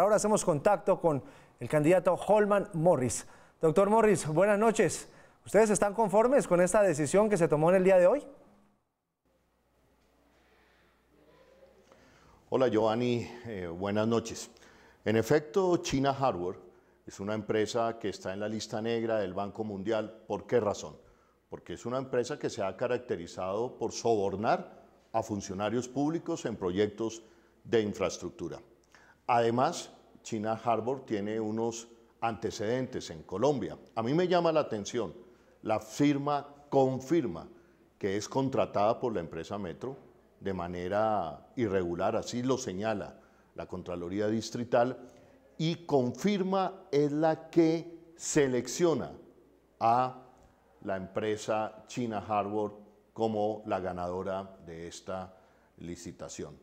ahora hacemos contacto con el candidato Holman Morris. Doctor Morris, buenas noches. ¿Ustedes están conformes con esta decisión que se tomó en el día de hoy? Hola Giovanni, eh, buenas noches. En efecto, China Hardware es una empresa que está en la lista negra del Banco Mundial. ¿Por qué razón? Porque es una empresa que se ha caracterizado por sobornar a funcionarios públicos en proyectos de infraestructura. Además, China Harbor tiene unos antecedentes en Colombia. A mí me llama la atención, la firma confirma que es contratada por la empresa Metro de manera irregular, así lo señala la Contraloría Distrital, y confirma es la que selecciona a la empresa China Harbor como la ganadora de esta licitación.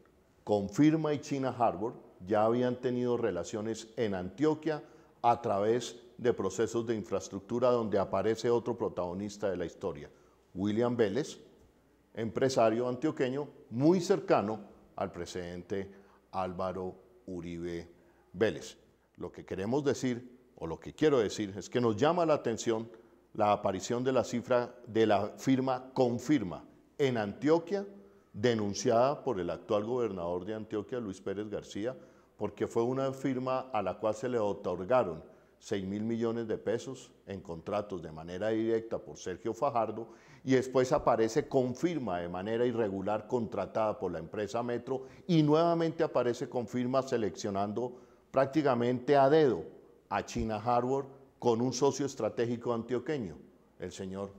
Confirma y China Harbor ya habían tenido relaciones en Antioquia a través de procesos de infraestructura donde aparece otro protagonista de la historia, William Vélez, empresario antioqueño muy cercano al presidente Álvaro Uribe Vélez. Lo que queremos decir, o lo que quiero decir, es que nos llama la atención la aparición de la cifra de la firma Confirma en Antioquia denunciada por el actual gobernador de Antioquia, Luis Pérez García, porque fue una firma a la cual se le otorgaron 6 mil millones de pesos en contratos de manera directa por Sergio Fajardo y después aparece con firma de manera irregular contratada por la empresa Metro y nuevamente aparece con firma seleccionando prácticamente a dedo a China Harbor con un socio estratégico antioqueño, el señor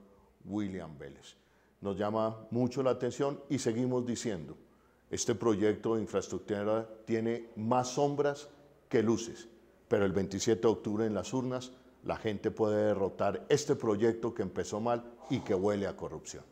William Vélez nos llama mucho la atención y seguimos diciendo, este proyecto de infraestructura tiene más sombras que luces, pero el 27 de octubre en las urnas la gente puede derrotar este proyecto que empezó mal y que huele a corrupción.